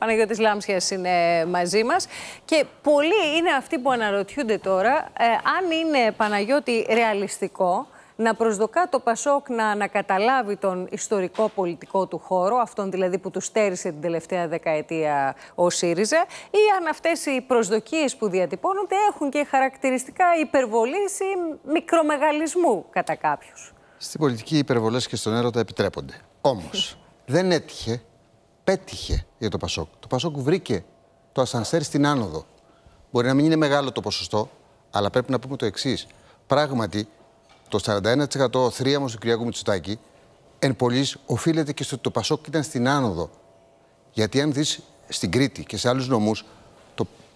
Παναγιώτης Λάμψιας είναι μαζί μας. Και πολλοί είναι αυτοί που αναρωτιούνται τώρα ε, αν είναι Παναγιώτη ρεαλιστικό να προσδοκά το Πασόκ να ανακαταλάβει τον ιστορικό πολιτικό του χώρο, αυτόν δηλαδή που τους στέρισε την τελευταία δεκαετία ο ΣΥΡΙΖΑ, ή αν αυτές οι προσδοκίες που διατυπώνονται έχουν και χαρακτηριστικά υπερβολής ή μικρομεγαλισμού κατά κάποιους. Στην πολιτική οι και στον έρωτα επιτρέπονται. όμως δεν έτυχε πέτυχε για το Πασόκ. Το Πασόκ βρήκε το ασανσέρ στην άνοδο. Μπορεί να μην είναι μεγάλο το ποσοστό, αλλά πρέπει να πούμε το εξής. Πράγματι, το 41% θρίαμο του Κυριακού Μητσοτάκη εν πολλής οφείλεται και στο ότι το Πασόκ ήταν στην άνοδο. Γιατί αν δεις στην Κρήτη και σε άλλους νομούς,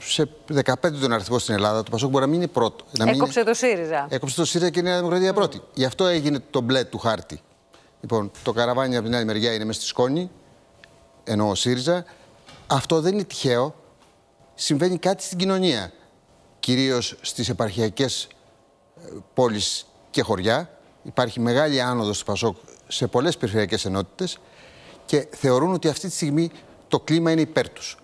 σε 15 τον αριθμό στην Ελλάδα, το Πασόκ μπορεί να μην είναι πρώτο. Να μην Έκοψε το ΣΥΡΙΖΑ. Έκοψε το ΣΥΡΙΖΑ και η Νέα Δημοκρατία πρώτη. Γι' αυτό έγινε το μπλε του χάρτη. Λοιπόν, το καραβάνι από την άλλη μεριά είναι μες στη σκόνη, ενώ ο ΣΥΡΙΖΑ, αυτό δεν είναι τυχαίο. Συμβαίνει κάτι στην κοινωνία. Κυρίως στις επαρχιακές ε, πόλεις και χωριά. Υπάρχει μεγάλη άνοδος του ΠΑΣΟΚ σε πολλές περιφερειακές ενότητες και θεωρούν ότι αυτή τη στιγμή το κλίμα είναι υπέρ τους.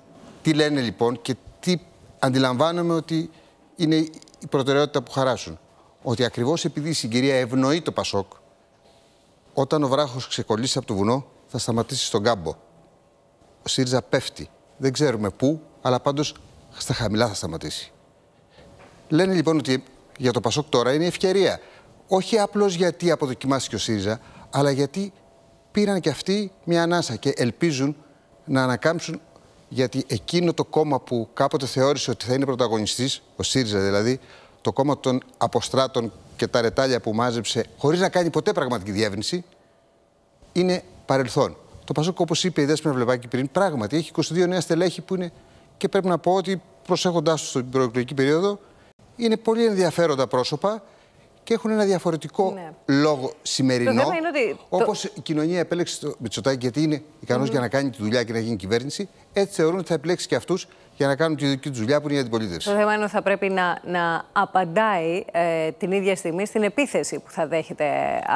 Τι λένε λοιπόν και τι αντιλαμβάνομαι ότι είναι η προτεραιότητα που χαράσουν. Ότι ακριβώς επειδή η συγκυρία ευνοεί το ΠΑΣΟΚ, όταν ο βράχος ξεκολλήσει από το βουνό θα σταματήσει στον κάμπο ο ΣΥΡΙΖΑ πέφτει. Δεν ξέρουμε πού, αλλά πάντως στα χαμηλά θα σταματήσει. Λένε λοιπόν ότι για το Πασόκ τώρα είναι ευκαιρία. Όχι απλώς γιατί αποδοκιμάστηκε ο ΣΥΡΙΖΑ, αλλά γιατί πήραν και αυτοί μια ανάσα και ελπίζουν να ανακάμψουν γιατί εκείνο το κόμμα που κάποτε θεώρησε ότι θα είναι πρωταγωνιστής, ο ΣΥΡΙΖΑ δηλαδή, το κόμμα των αποστράτων και τα ρετάλια που μάζεψε χωρίς να κάνει ποτέ πραγματική διεύνηση, είναι παρελθόν. Το Πασόκ, όπως είπε η Δέσπερα Βλεπάκη πριν, πράγματι έχει 22 νέα στελέχη που είναι και πρέπει να πω ότι προσέχοντάς τους στην προεκλογική περίοδο είναι πολύ ενδιαφέροντα πρόσωπα και έχουν ένα διαφορετικό ναι. λόγο σημερινό. Ότι... Όπως η κοινωνία επέλεξε το Μητσοτάκη γιατί είναι ικανός για να κάνει τη δουλειά και να γίνει κυβέρνηση, έτσι θεωρούν ότι θα επιλέξει και αυτούς για να κάνουν τη δική τους δουλειά που είναι για την Το θέμα είναι ότι θα πρέπει να, να απαντάει ε, την ίδια στιγμή στην επίθεση που θα δέχεται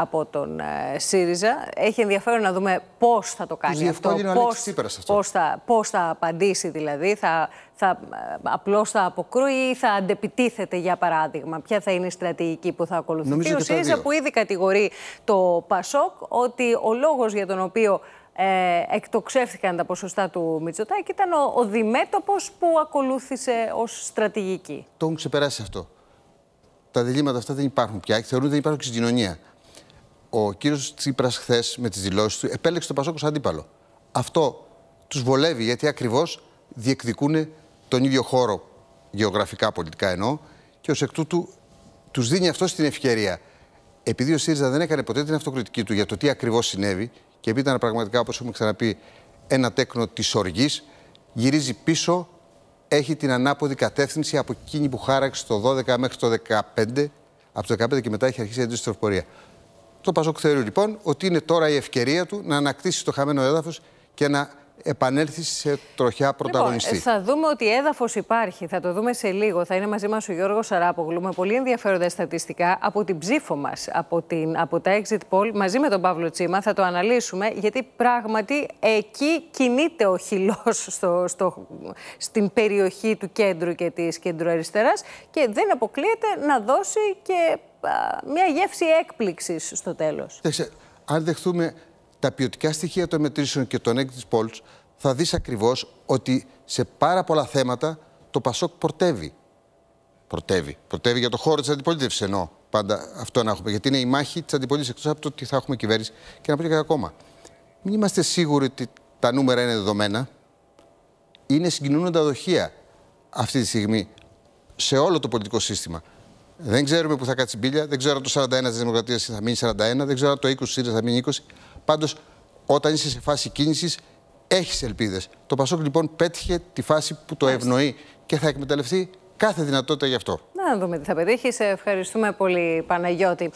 από τον ε, ΣΥΡΙΖΑ. Έχει ενδιαφέρον να δούμε πώς θα το κάνει αυτό. Πώς, αυτό. θα, πώς θα απαντήσει δηλαδή, θα, θα, ε, απλώς θα αποκρούει ή θα αντεπιτίθεται για παράδειγμα. Ποια θα είναι η στρατηγική που θα ακολουθήσει. ο ΣΥΡΙΖΑ που ήδη κατηγορεί το ΠΑΣΟΚ ότι ο λόγος για τον οποίο ε, εκτοξεύτηκαν τα ποσοστά του Μητσοτάκη ήταν ο, ο διμέτωπος που ακολούθησε ως στρατηγική. Το έχουν ξεπεράσει αυτό. Τα διλήμματα αυτά δεν υπάρχουν πια και θεωρούν ότι δεν υπάρχουν και στην κοινωνία. Ο κύριος Τσίπρας, χθες με τις δηλώσεις του, επέλεξε τον Πασόκος αντίπαλο. Αυτό τους βολεύει γιατί ακριβώς διεκδικούν τον ίδιο χώρο γεωγραφικά, πολιτικά εννοώ, και ως εκ τούτου τους δίνει αυτό την ευκαιρία. Επειδή ο ΣΥΡΙΖΑ δεν έκανε ποτέ την αυτοκριτική του για το τι ακριβώς συνέβη και επειδή ήταν πραγματικά, όπως έχουμε ξαναπεί, ένα τέκνο της οργής, γυρίζει πίσω, έχει την ανάποδη κατεύθυνση από εκείνη που χάραξε το 12 μέχρι το 15. Από το 15 και μετά έχει αρχίσει η αντίστροφη Το Πασόκ θεωρεί λοιπόν ότι είναι τώρα η ευκαιρία του να ανακτήσει το χαμένο έδαφος και να επανέλθει σε τροχιά λοιπόν, πρωταγωνιστή. Λοιπόν, θα δούμε ότι έδαφος υπάρχει. Θα το δούμε σε λίγο. Θα είναι μαζί μας ο Γιώργος Σαράπογλου με πολύ ενδιαφέροντα στατιστικά από την ψήφο μας, από, από τα exit poll, μαζί με τον Παύλο Τσίμα. Θα το αναλύσουμε, γιατί πράγματι εκεί κινείται ο χυλός στην περιοχή του κέντρου και της κεντροαριστερά και δεν αποκλείεται να δώσει και μια γεύση έκπληξης στο τέλος. αν δεχτούμε τα ποιοτικά στοιχεία των μετρήσεων και των exit polls, θα δεις ακριβώς ότι σε πάρα πολλά θέματα το Πασόκ πορτεύει. Πορτεύει. Πορτεύει για το χώρο της αντιπολίτευσης. εννοώ πάντα αυτό να έχουμε. Γιατί είναι η μάχη της αντιπολίτευσης εκτός από το ότι θα έχουμε κυβέρνηση. Και να πω και κάτι ακόμα. Μην είμαστε σίγουροι ότι τα νούμερα είναι δεδομένα. Είναι συγκινούντα δοχεία αυτή τη στιγμή σε όλο το πολιτικό σύστημα. Δεν ξέρουμε που θα κάτσει η μπίλια, δεν ξέρω αν το 41 της Δημοκρατίας θα μείνει 41, δεν ξέρω αν το 20 ΣΥΡΙΖΑ θα μείνει 20. Πάντως, όταν είσαι σε φάση κίνησης, έχεις ελπίδες. Το Πασόκ λοιπόν πέτυχε τη φάση που το ευνοεί και θα εκμεταλλευτεί κάθε δυνατότητα γι' αυτό. Να δούμε τι θα πετύχει. Σε ευχαριστούμε πολύ, Παναγιώτη.